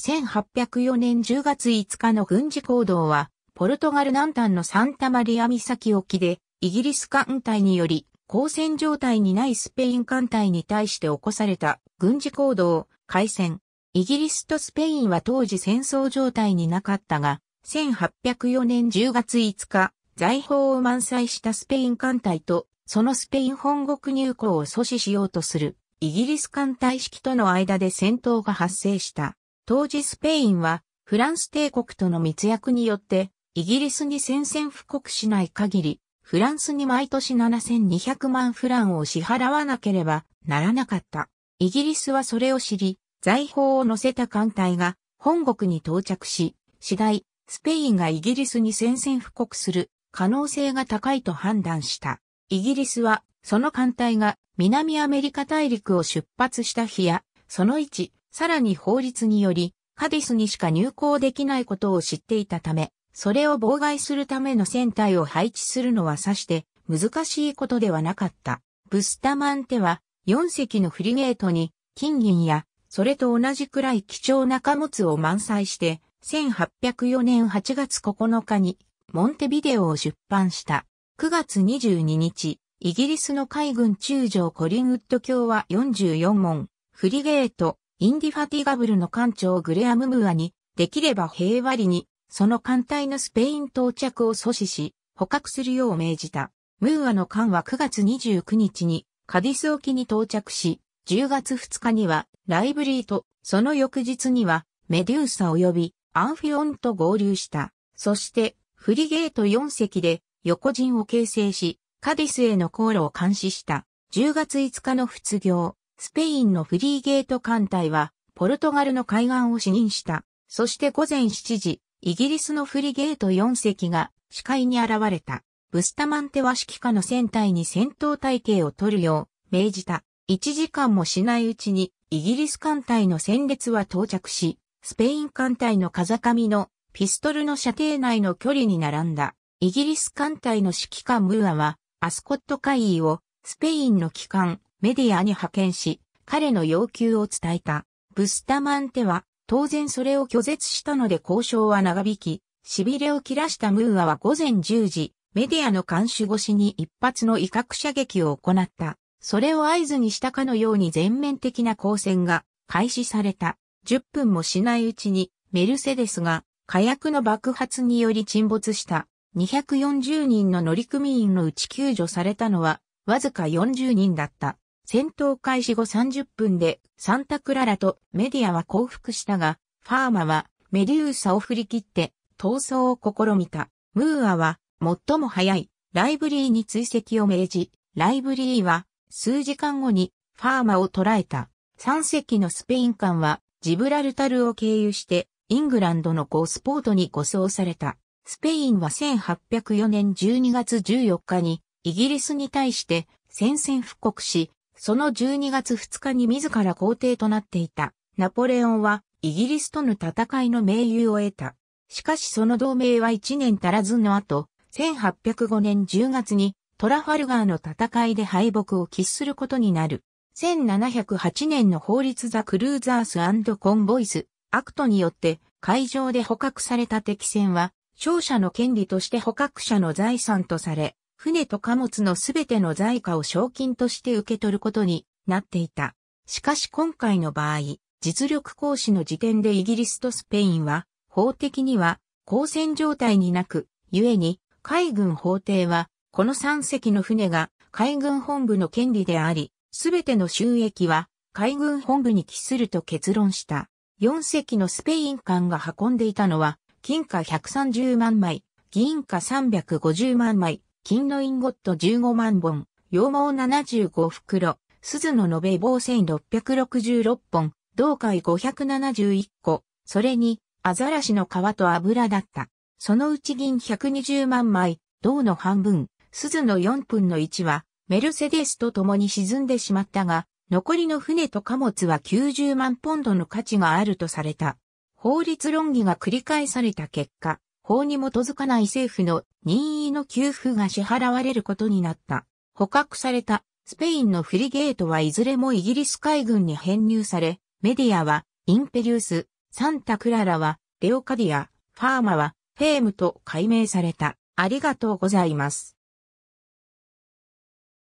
1804年10月5日の軍事行動は、ポルトガル南端のサンタマリア岬沖で、イギリス艦隊により、交戦状態にないスペイン艦隊に対して起こされた軍事行動、海戦。イギリスとスペインは当時戦争状態になかったが、1804年10月5日、財宝を満載したスペイン艦隊と、そのスペイン本国入港を阻止しようとする、イギリス艦隊式との間で戦闘が発生した。当時スペインはフランス帝国との密約によってイギリスに宣戦布告しない限りフランスに毎年7200万フランを支払わなければならなかった。イギリスはそれを知り、財宝を乗せた艦隊が本国に到着し、次第、スペインがイギリスに宣戦布告する可能性が高いと判断した。イギリスは、その艦隊が南アメリカ大陸を出発した日や、その1、さらに法律により、カディスにしか入港できないことを知っていたため、それを妨害するための船体を配置するのはさして難しいことではなかった。ブスタマンテは4隻のフリゲートに金銀やそれと同じくらい貴重な貨物を満載して1804年8月9日にモンテビデオを出版した。9月22日、イギリスの海軍中将コリンウッド卿は44門、フリゲート、インディファティガブルの艦長グレアム・ムーアに、できれば平和裏に、その艦隊のスペイン到着を阻止し、捕獲するよう命じた。ムーアの艦は9月29日に、カディス沖に到着し、10月2日には、ライブリーと、その翌日には、メデューサ及び、アンフィオンと合流した。そして、フリゲート4隻で、横陣を形成し、カディスへの航路を監視した。10月5日の仏業、スペインのフリーゲート艦隊は、ポルトガルの海岸を視認した。そして午前7時、イギリスのフリゲート4隻が視界に現れた。ブスタマンテは指揮下の船体に戦闘体系を取るよう命じた。1時間もしないうちにイギリス艦隊の戦列は到着し、スペイン艦隊の風上のピストルの射程内の距離に並んだ。イギリス艦隊の指揮官ムーアはアスコット海域をスペインの機関メディアに派遣し、彼の要求を伝えた。ブスタマンテは、当然それを拒絶したので交渉は長引き、痺れを切らしたムーアは午前10時、メディアの監視越しに一発の威嚇射撃を行った。それを合図にしたかのように全面的な交戦が開始された。10分もしないうちに、メルセデスが火薬の爆発により沈没した240人の乗組員のうち救助されたのはわずか40人だった。戦闘開始後30分でサンタクララとメディアは降伏したが、ファーマはメデューサを振り切って闘争を試みた。ムーアは最も早いライブリーに追跡を命じ、ライブリーは数時間後にファーマを捕らえた。3隻のスペイン艦はジブラルタルを経由してイングランドのゴースポートに護送された。スペインは1804年12月14日にイギリスに対して宣戦布告し、その12月2日に自ら皇帝となっていたナポレオンはイギリスとの戦いの盟友を得た。しかしその同盟は1年足らずの後、1805年10月にトラファルガーの戦いで敗北を喫することになる。1708年の法律ザ・クルーザースコンボイス・アクトによって海上で捕獲された敵船は、勝者の権利として捕獲者の財産とされ、船と貨物のすべての在貨を賞金として受け取ることになっていた。しかし今回の場合、実力行使の時点でイギリスとスペインは、法的には交戦状態になく、故に海軍法廷は、この3隻の船が海軍本部の権利であり、すべての収益は海軍本部に帰すると結論した。4隻のスペイン艦が運んでいたのは、金貨130万枚、銀貨350万枚、金のインゴット15万本、羊毛75袋、鈴の延べ棒1666本、銅海571個、それに、アザラシの皮と油だった。そのうち銀120万枚、銅の半分、鈴の4分の1は、メルセデスと共に沈んでしまったが、残りの船と貨物は90万ポンドの価値があるとされた。法律論議が繰り返された結果、法に基づかない政府の任意の給付が支払われることになった。捕獲されたスペインのフリゲートはいずれもイギリス海軍に編入され、メディアはインペリウス、サンタクララはレオカディア、ファーマはフェームと改名された。ありがとうございます。